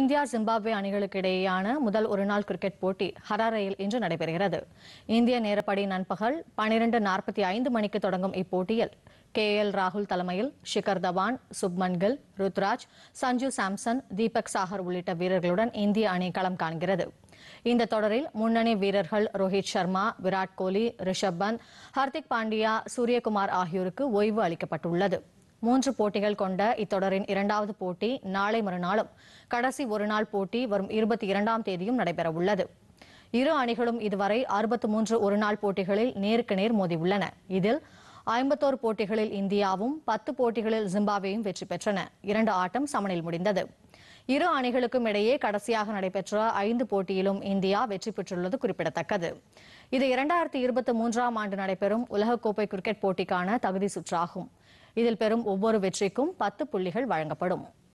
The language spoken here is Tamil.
இந்தியா ஜிம்பாப்வே அணிகளுக்கு இடையேயான முதல் ஒருநாள் கிரிக்கெட் போட்டி ஹராரையில் இன்று நடைபெறுகிறது இந்திய நேரப்படி நண்பகல் பனிரெண்டு நாற்பத்தி ஐந்து மணிக்கு தொடங்கும் இப்போட்டியில் கே எல் ராகுல் தலைமையில் ஷிகர் தவான் சுப்மன் கில் ருத்ராஜ் சஞ்சு சாம்சன் தீபக் சாகர் உள்ளிட்ட வீரர்களுடன் இந்திய அணி களம் காண்கிறது இந்த தொடரில் முன்னணி வீரர்கள் ரோஹித் சர்மா விராட் கோலி ரிஷப் பந்த் ஹர்திக் பாண்டியா சூரியகுமார் ஆகியோருக்கு ஓய்வு அளிக்கப்பட்டுள்ளது மூன்று போட்டிகள் கொண்ட இத்தொடரின் இரண்டாவது போட்டி நாளை மறுநாளும் கடைசி ஒருநாள் போட்டி வரும் இருபத்தி இரண்டாம் தேதியும் நடைபெறவுள்ளது இரு அணிகளும் இதுவரை அறுபத்து மூன்று ஒருநாள் போட்டிகளில் நேருக்கு நேர் மோதியுள்ளன இதில் ஐம்பத்தோரு போட்டிகளில் இந்தியாவும் பத்து போட்டிகளில் ஜிம்பாபேயும் வெற்றி பெற்றன இரண்டு ஆட்டம் சமனில் முடிந்தது இரு அணிகளுக்கும் இடையே கடைசியாக நடைபெற்ற ஐந்து போட்டியிலும் இந்தியா வெற்றி பெற்றுள்ளது குறிப்பிடத்தக்கது இது இரண்டாயிரத்தி இருபத்தி மூன்றாம் ஆண்டு நடைபெறும் உலகக்கோப்பை கிரிக்கெட் போட்டிக்கான தகுதி சுற்றாகும் இதில் பெறும் ஒவ்வொரு வெற்றிக்கும் பத்து புள்ளிகள் வழங்கப்படும்